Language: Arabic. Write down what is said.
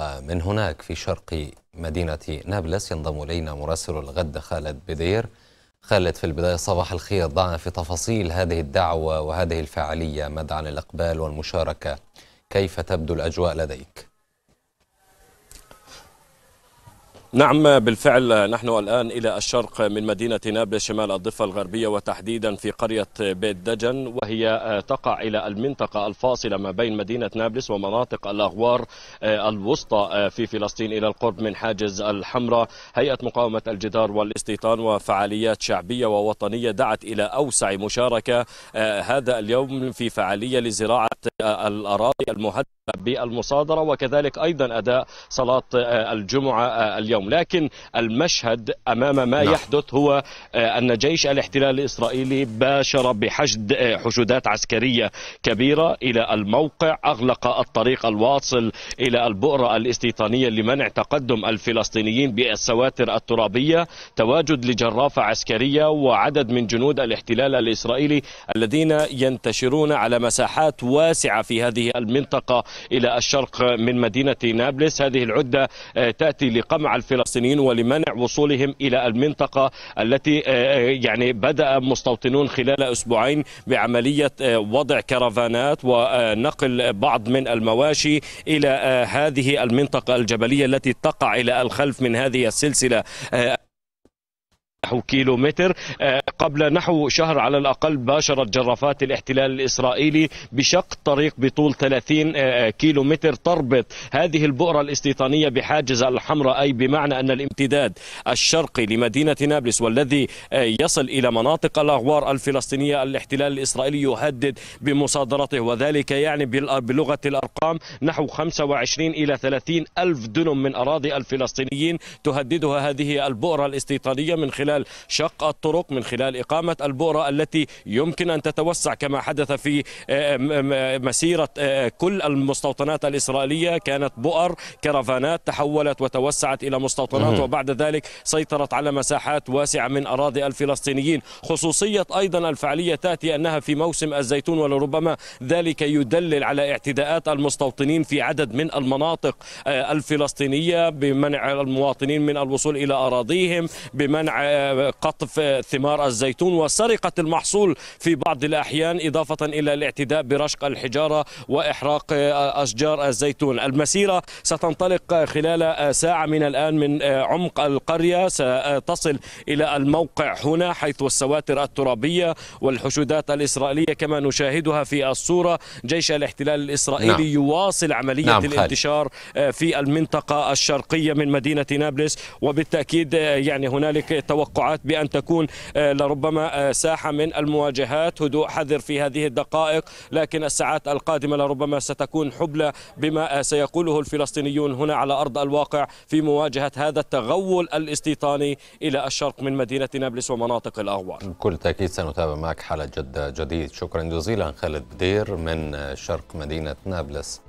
ومن هناك في شرق مدينة نابلس ينضم إلينا مراسل الغد خالد بدير خالد في البداية صباح الخير ضعنا في تفاصيل هذه الدعوة وهذه الفعالية ماذا عن الإقبال والمشاركة كيف تبدو الأجواء لديك؟ نعم بالفعل نحن الآن إلى الشرق من مدينة نابلس شمال الضفة الغربية وتحديدا في قرية بيت دجن وهي تقع إلى المنطقة الفاصلة ما بين مدينة نابلس ومناطق الأغوار الوسطى في فلسطين إلى القرب من حاجز الحمراء هيئة مقاومة الجدار والاستيطان وفعاليات شعبية ووطنية دعت إلى أوسع مشاركة آه، هذا اليوم في فعالية لزراعة آه، الأراضي المهددة بالمصادرة وكذلك أيضا أداء صلاة آه، الجمعة آه، اليوم لكن المشهد أمام ما نعم. يحدث هو آه، أن جيش الاحتلال الإسرائيلي باشر بحشد حشودات عسكرية كبيرة إلى الموقع أغلق الطريق الواصل إلى البؤرة الاستيطانية لمنع تقدم الفلسطينيين بالسواتر الترابية تواجد لجرافة عسكرية وعدد من جنود الاحتلال الإسرائيلي الذين ينتشرون على مساحات واسعة في هذه المنطقة إلى الشرق من مدينة نابلس هذه العدة آه، تأتي لقمع الفلسطينيين ولمنع وصولهم إلى المنطقة التي آه، آه، يعني بدأ مستوطنون خلال أسبوعين بعملية وضع كرفانات ونقل بعض من المواشي إلى هذه المنطقة الجبلية التي تقع إلى الخلف من هذه السلسلة نحو كيلو متر قبل نحو شهر على الأقل باشرت جرافات الاحتلال الإسرائيلي بشق طريق بطول 30 آه، آه، كيلو متر تربط هذه البؤرة الاستيطانية بحاجز الحمراء أي بمعنى أن الامتداد الشرقي لمدينة نابلس والذي آه، يصل إلى مناطق الأغوار الفلسطينية الاحتلال الإسرائيلي يهدد بمصادرته وذلك يعني بلغة الأرقام نحو 25 إلى 30 ألف دنم من أراضي الفلسطينيين تهددها هذه البؤرة الاستيطانية من خلال شق الطرق من خلال خلال إقامة البؤرة التي يمكن أن تتوسع كما حدث في آه، آه، مسيرة آه، كل المستوطنات الإسرائيلية كانت بؤر كرفانات تحولت وتوسعت إلى مستوطنات وبعد ذلك سيطرت على مساحات واسعة من أراضي الفلسطينيين خصوصية أيضا الفعالية تأتي أنها في موسم الزيتون ولربما ذلك يدلل على اعتداءات المستوطنين في عدد من المناطق الفلسطينية بمنع المواطنين من الوصول إلى أراضيهم بمنع قطف ثمار الزيتون الزيتون وسرقة المحصول في بعض الأحيان إضافة إلى الاعتداء برشق الحجارة وإحراق أشجار الزيتون المسيرة ستنطلق خلال ساعة من الآن من عمق القرية ستصل إلى الموقع هنا حيث السواتر الترابية والحشودات الإسرائيلية كما نشاهدها في الصورة جيش الاحتلال الإسرائيلي نعم. يواصل عملية نعم الانتشار في المنطقة الشرقية من مدينة نابلس وبالتأكيد يعني هنالك توقعات بأن تكون آه، ربما آه، ساحة من المواجهات هدوء حذر في هذه الدقائق لكن الساعات القادمة لربما ستكون حبلى بما آه، سيقوله الفلسطينيون هنا على أرض الواقع في مواجهة هذا التغول الاستيطاني إلى الشرق من مدينة نابلس ومناطق الأغوار بكل تأكيد سنتابع معك حالة جدة جديد شكرا جزيلا خالد بدير من آه، شرق مدينة نابلس